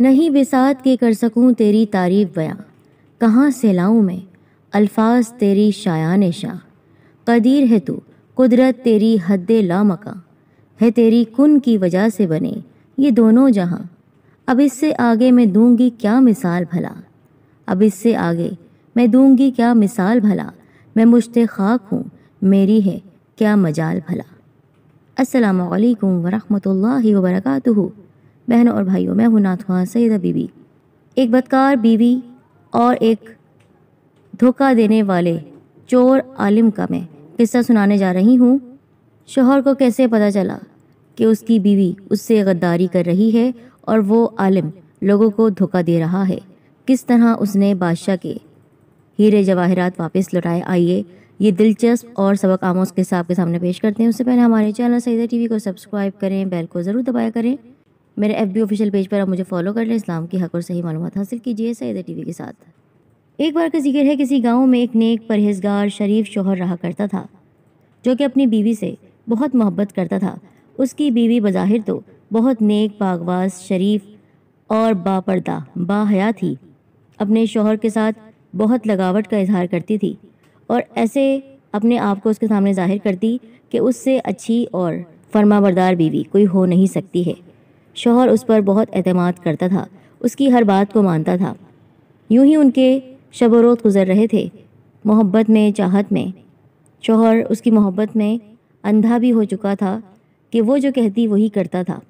नहीं बिसात के कर सकूं तेरी तारीफ बयां कहाँ से लाऊं मैं अल्फाज तेरी शायान शाह कदीर है तू कुदरत तेरी हद लामका है तेरी कुन की वजह से बने ये दोनों जहाँ अब इससे आगे मैं दूंगी क्या मिसाल भला अब इससे आगे मैं दूंगी क्या मिसाल भला मैं मुझते खाक हूँ मेरी है क्या मजाल भला अस्सलाम वालेकुम वरहमतुल्लाहि वबरकातुहू बहनों और भाइयों मैं हूँ नाथवा सैदा बीबी एक बदकार बीवी और एक धोखा देने वाले चोर आलिम का मैं किस्सा सुनाने जा रही हूँ शोहर को कैसे पता चला कि उसकी बीवी उससे गद्दारी कर रही है और वो आलिम लोगों को धोखा दे रहा है किस तरह उसने बादशाह के हीरे जवाहरात वापस लौटाए आइए ये दिलचस्प और सबक आमोज के साहब के सामने पेश करते हैं उससे पहले हमारे चैनल सईदा टीवी को सब्सक्राइब करें बेल को ज़रूर दबाया करें मेरे एफ बी ऑफिशियल पेज पर आप मुझे फॉलो कर लें इस्लाम की हक और सही मालूम हासिल कीजिए सईदा टीवी के साथ एक बार का जिक्र है किसी गाँव में एक नेक परहेजगार शरीफ शोहर रहा करता था जो कि अपनी बीवी से बहुत मोहब्बत करता था उसकी बीवी बज़ाहिर तो बहुत नेक बागवास शरीफ और बापर्दा बाहया थी अपने शोहर के साथ बहुत लगावट का इजहार करती थी और ऐसे अपने आप को उसके सामने जाहिर करती कि उससे अच्छी और फर्माबरदार बीवी कोई हो नहीं सकती है शोहर उस पर बहुत अहतमाद करता था उसकी हर बात को मानता था यूं ही उनके शब गुजर रहे थे मोहब्बत में चाहत में शोहर उसकी मोहब्बत में अंधा भी हो चुका था कि वो जो कहती वही करता था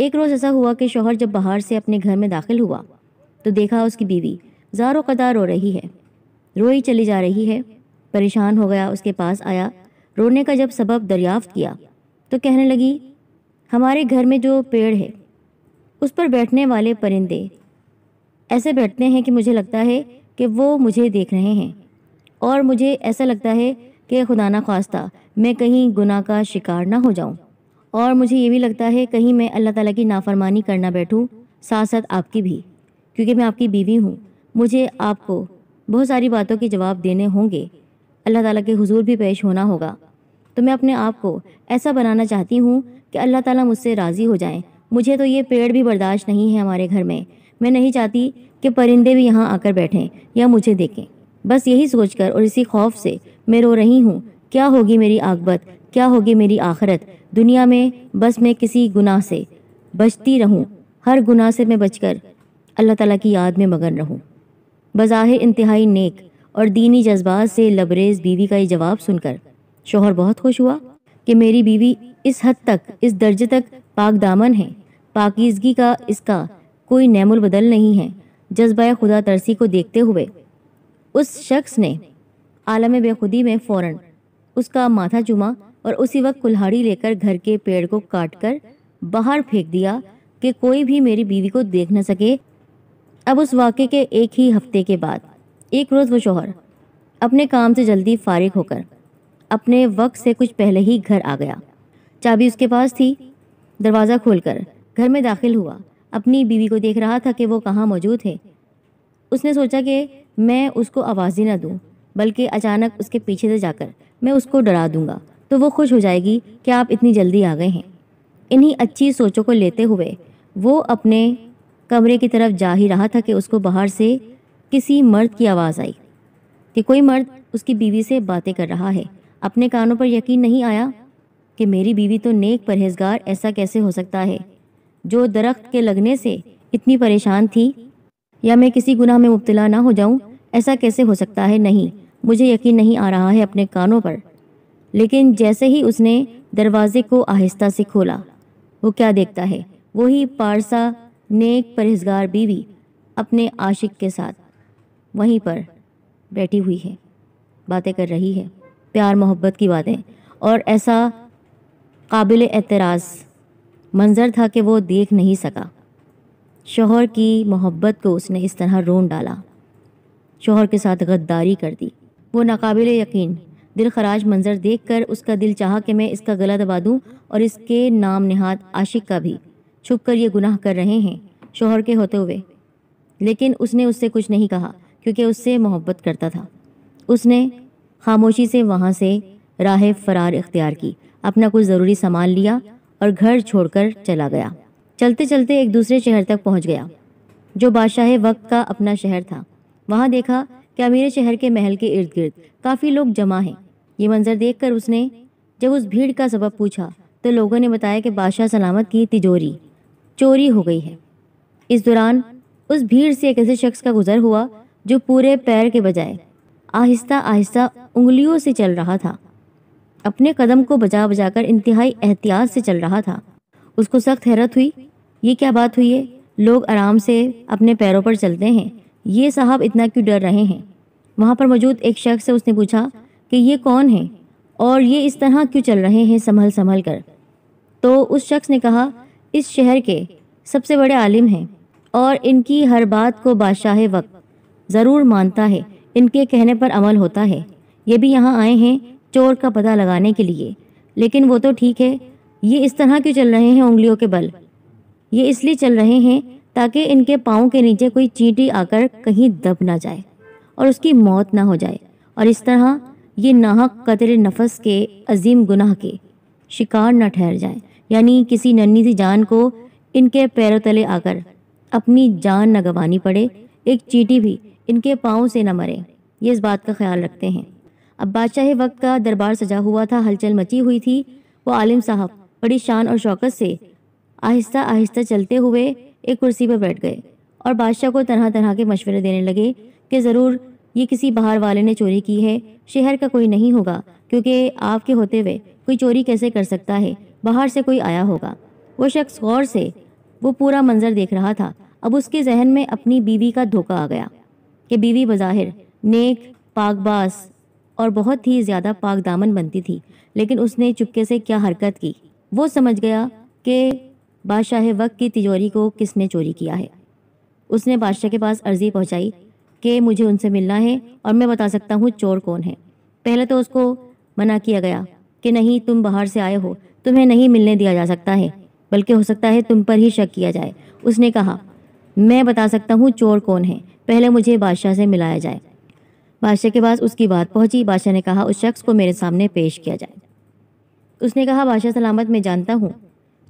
एक रोज़ ऐसा हुआ कि शोहर जब बाहर से अपने घर में दाखिल हुआ तो देखा उसकी बीवी जारो कदार रो रही है रोई चली जा रही है परेशान हो गया उसके पास आया रोने का जब सबब दरियाफ्त किया तो कहने लगी हमारे घर में जो पेड़ है उस पर बैठने वाले परिंदे ऐसे बैठते हैं कि मुझे लगता है कि वो मुझे देख रहे हैं और मुझे ऐसा लगता है कि खुदा ना खास्ता मैं कहीं गुनाह का शिकार ना हो जाऊं और मुझे ये भी लगता है कहीं मैं अल्लाह ताला की नाफरमानी करना बैठूं साथ साथ आपकी भी क्योंकि मैं आपकी बीवी हूँ मुझे आपको बहुत सारी बातों के जवाब देने होंगे अल्लाह ताला के हुजूर भी पेश होना होगा तो मैं अपने आप को ऐसा बनाना चाहती हूँ कि अल्लाह ताला मुझसे राज़ी हो जाएं मुझे तो ये पेड़ भी बर्दाश्त नहीं है हमारे घर में मैं नहीं चाहती कि परिंदे भी यहाँ आकर बैठें या मुझे देखें बस यही सोचकर और इसी खौफ से मैं रो रही हूँ क्या होगी मेरी आगबत क्या होगी मेरी आखरत दुनिया में बस मैं किसी गुनाह से बचती रहूँ हर गुनाह से मैं बचकर अल्लाह ताला की याद में मगन रहूँ बज़ाहिर इंतहाई नेक और दीनी जज्बात से लबरेज बीवी का ये जवाब सुनकर शोहर बहुत खुश हुआ कि मेरी बीवी इस हद तक इस दर्जे तक पाक दामन है पाकिजगी का इसका कोई नैमुल बदल नहीं है जज्बा खुदा तरसी को देखते हुए उस शख्स ने आलम बेखुदी में फ़ौर उसका माथा चुमा और उसी वक्त कुल्हाड़ी लेकर घर के पेड़ को काट कर बाहर फेंक दिया कि कोई भी मेरी बीवी को देख न सके अब उस वाक़े के एक ही हफ्ते के बाद एक रोज़ वो शोहर अपने काम से जल्दी फारिग होकर अपने वक्त से कुछ पहले ही घर आ गया चाबी उसके पास थी दरवाज़ा खोलकर घर में दाखिल हुआ अपनी बीवी को देख रहा था कि वो कहाँ मौजूद है उसने सोचा कि मैं उसको आवाज़ ही ना दूँ बल्कि अचानक उसके पीछे से जाकर मैं उसको डरा दूंगा तो वो खुश हो जाएगी कि आप इतनी जल्दी आ गए हैं इन्हीं अच्छी सोचों को लेते हुए वो अपने कमरे की तरफ जा ही रहा था कि उसको बाहर से किसी मर्द की आवाज़ आई कि कोई मर्द उसकी बीवी से बातें कर रहा है अपने कानों पर यकीन नहीं आया कि मेरी बीवी तो नेक परहेजगार ऐसा कैसे हो सकता है जो दरख्त के लगने से इतनी परेशान थी या मैं किसी गुनाह में मुबतला ना हो जाऊं ऐसा कैसे हो सकता है नहीं मुझे यकीन नहीं आ रहा है अपने कानों पर लेकिन जैसे ही उसने दरवाजे को आहिस्ता से खोला वो क्या देखता है वही पारसा नेक परहेजगार बीवी अपने आशिक के साथ वहीं पर बैठी हुई है बातें कर रही है प्यार मोहब्बत की बातें और ऐसा काबिल एतराज़ मंज़र था कि वो देख नहीं सका शोहर की मोहब्बत को उसने इस तरह रोन डाला शोहर के साथ गद्दारी कर दी वो नाकाबिल यकीन दिल खराज मंज़र देख कर उसका दिल चाहा कि मैं इसका गला दबा दूँ और इसके नाम नहाद आशिक का भी छुप कर ये गुनाह कर रहे हैं शोहर के होते हुए लेकिन उसने उससे कुछ नहीं कहा क्योंकि उससे मोहब्बत करता था उसने खामोशी से वहाँ से राह फरार इख्तियार की अपना कुछ ज़रूरी सामान लिया और घर छोड़कर चला गया चलते चलते एक दूसरे शहर तक पहुँच गया जो बादशाह वक्त का अपना शहर था वहाँ देखा कि अमीर शहर के महल के इर्द गिर्द काफ़ी लोग जमा हैं ये मंज़र देखकर उसने जब उस भीड़ का सबब पूछा तो लोगों ने बताया कि बादशाह सलामत की तिजोरी चोरी हो गई है इस दौरान उस भीड़ से एक ऐसे शख्स का गुजर हुआ जो पूरे पैर के बजाय आहिस्ता आहिस्ता उंगलियों से चल रहा था अपने कदम को बजा बजा कर इंतहाई एहतियात से चल रहा था उसको सख्त हैरत हुई ये क्या बात हुई है लोग आराम से अपने पैरों पर चलते हैं ये साहब इतना क्यों डर रहे हैं वहाँ पर मौजूद एक शख्स से उसने पूछा कि ये कौन है और ये इस तरह क्यों चल रहे हैं संभल संभल कर तो उस शख्स ने कहा इस शहर के सबसे बड़े आलिम हैं और इनकी हर बात को बादशाह वक्त ज़रूर मानता है इनके कहने पर अमल होता है ये भी यहाँ आए हैं चोर का पता लगाने के लिए लेकिन वो तो ठीक है ये इस तरह क्यों चल रहे हैं उंगलियों के बल ये इसलिए चल रहे हैं ताकि इनके पाँव के नीचे कोई चींटी आकर कहीं दब ना जाए और उसकी मौत ना हो जाए और इस तरह ये नाहक कतरे नफस के अजीम गुनाह के शिकार न ठहर जाए यानी किसी नन्ही सी जान को इनके पैरों तले आकर अपनी जान न गंवानी पड़े एक चीटी भी इनके पाँव से न मरे ये इस बात का ख्याल रखते हैं अब बादशाह वक्त का दरबार सजा हुआ था हलचल मची हुई थी वो आलिम साहब बड़ी शान और शौकत से आहिस्ता आहिस्ता चलते हुए एक कुर्सी पर बैठ गए और बादशाह को तरह तरह के मशवरे देने लगे कि ज़रूर ये किसी बाहर वाले ने चोरी की है शहर का कोई नहीं होगा क्योंकि आपके होते हुए कोई चोरी कैसे कर सकता है बाहर से कोई आया होगा वो शख्स गौर से वो पूरा मंजर देख रहा था अब उसके जहन में अपनी बीवी का धोखा आ गया कि बीवी बज़ाहिर नेक पाकबास और बहुत ही ज़्यादा पाक दामन बनती थी लेकिन उसने चुपके से क्या हरकत की वो समझ गया कि बादशाह वक्त की तिजोरी को किसने चोरी किया है उसने बादशाह के पास अर्जी पहुंचाई कि मुझे उनसे मिलना है और मैं बता सकता हूँ चोर कौन है पहले तो उसको मना किया गया कि नहीं तुम बाहर से आए हो तुम्हें नहीं मिलने दिया जा सकता है बल्कि हो सकता है तुम पर ही शक किया जाए उसने कहा मैं बता सकता हूँ चोर कौन है पहले मुझे बादशाह से मिलाया जाए बादशाह के पास उसकी बात पहुंची बादशाह ने कहा उस शख्स को मेरे सामने पेश किया जाए उसने कहा बादशाह सलामत मैं जानता हूँ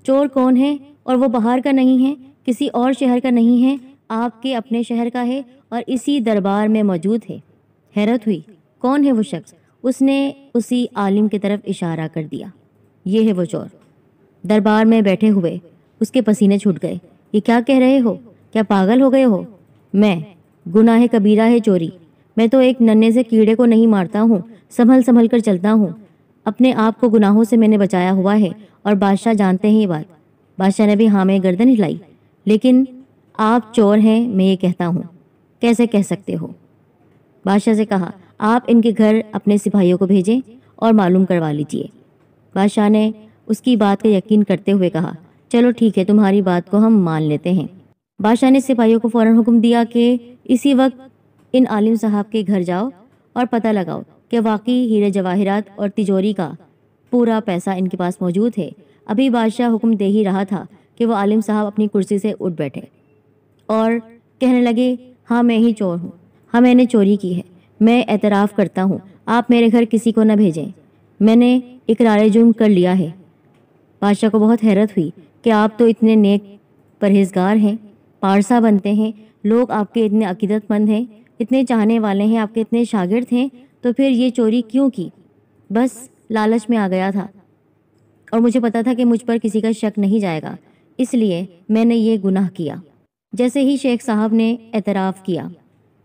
चोर कौन है और वो बाहर का नहीं है किसी और शहर का नहीं है आपके अपने शहर का है और इसी दरबार में मौजूद है हैरत हुई कौन है वो शख्स उसने उसी आलिम की तरफ इशारा कर दिया ये है वो चोर दरबार में बैठे हुए उसके पसीने छूट गए ये क्या कह रहे हो क्या पागल हो गए हो मैं गुनाह कबीरा है चोरी मैं तो एक नन्हे से कीड़े को नहीं मारता हूँ संभल संभल कर चलता हूँ अपने आप को गुनाहों से मैंने बचाया हुआ है और बादशाह जानते हैं ये बात बादशाह ने भी हाँ में गर्दन हिलाई लेकिन आप चोर हैं मैं ये कहता हूँ कैसे कह सकते हो बादशाह से कहा आप इनके घर अपने सिपाहियों को भेजें और मालूम करवा लीजिए बादशाह ने उसकी बात का यकीन करते हुए कहा चलो ठीक है तुम्हारी बात को हम मान लेते हैं बादशाह ने सिपाहियों को फ़ौरन हुक्म दिया कि इसी वक्त इन आलिम साहब के घर जाओ और पता लगाओ कि वाकई हीरे जवाहरात और तिजोरी का पूरा पैसा इनके पास मौजूद है अभी बादशाह हुक्म दे ही रहा था कि वो आलिम साहब अपनी कुर्सी से उठ बैठे और कहने लगे हाँ मैं ही चोर हूँ हाँ मैंने चोरी की है मैं एतराफ़ करता हूँ आप मेरे घर किसी को न भेजें मैंने इकरार जुर्म कर लिया है बादशाह को बहुत हैरत हुई कि आप तो इतने नेक परहेजगार हैं पारसा बनते हैं लोग आपके इतने अकीदतमंद हैं इतने चाहने वाले हैं आपके इतने शागिर्द हैं तो फिर ये चोरी क्यों की बस लालच में आ गया था और मुझे पता था कि मुझ पर किसी का शक नहीं जाएगा इसलिए मैंने ये गुनाह किया जैसे ही शेख साहब ने एतराफ़ किया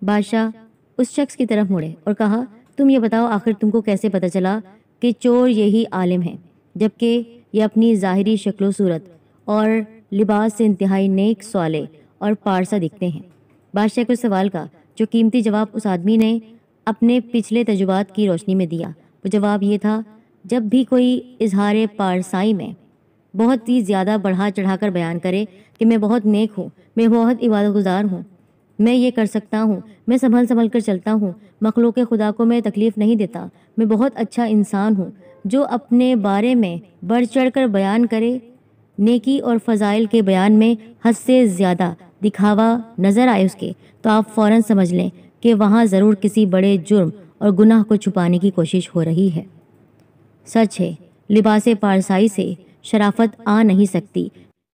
बादशाह उस शख्स की तरफ मुड़े और कहा तुम ये बताओ आखिर तुमको कैसे पता चला कि चोर यही आलिम है जबकि ये अपनी ज़ाहरी शक्ल सूरत और लिबास से इंतहाई नेक सवाले और पारसा दिखते हैं बादशाह को सवाल का जो कीमती जवाब उस आदमी ने अपने पिछले तजुर्बात की रोशनी में दिया वो जवाब ये था जब भी कोई इजहार पारसाई में बहुत ही ज़्यादा बढ़ा चढ़ाकर बयान करे कि मैं बहुत नेक हूँ मैं बहुत इबादत गुजार हूँ मैं ये कर सकता हूँ मैं संभल संभल कर चलता हूँ मखलूक खुदा को मैं तकलीफ़ नहीं देता मैं बहुत अच्छा इंसान हूँ जो अपने बारे में बढ़ चढ़ कर बयान करे नेकी और फ़जाइल के बयान में हद से ज़्यादा दिखावा नज़र आए उसके तो आप फ़ौर समझ लें कि वहाँ ज़रूर किसी बड़े जुर्म और गुनाह को छुपाने की कोशिश हो रही है सच है लिबास पारसाई से शराफत आ नहीं सकती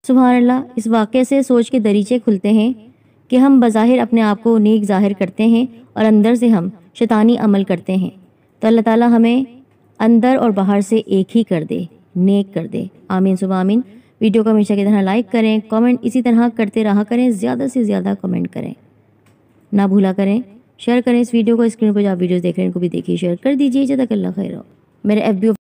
सुबह इस वाक़े से सोच के दरीचे खुलते हैं कि हम बज़ाहिर अपने आप को नेक ज़ाहिर करते हैं और अंदर से हम शैतानी अमल करते हैं तो अल्लाह ताला हमें अंदर और बाहर से एक ही कर दे नेक कर दे आमीन सुबह आमीन वीडियो को हमेशा की तरह लाइक करें कमेंट इसी तरह करते रहा करें ज़्यादा से ज़्यादा कमेंट करें ना भूला करें शेयर करें इस वीडियो को स्क्रीन पर जो आप वीडियोज़ देख रहे हैं इनको भी देखिए शेयर कर दीजिए जब तक अल्लाह खैर हो मेरे एफ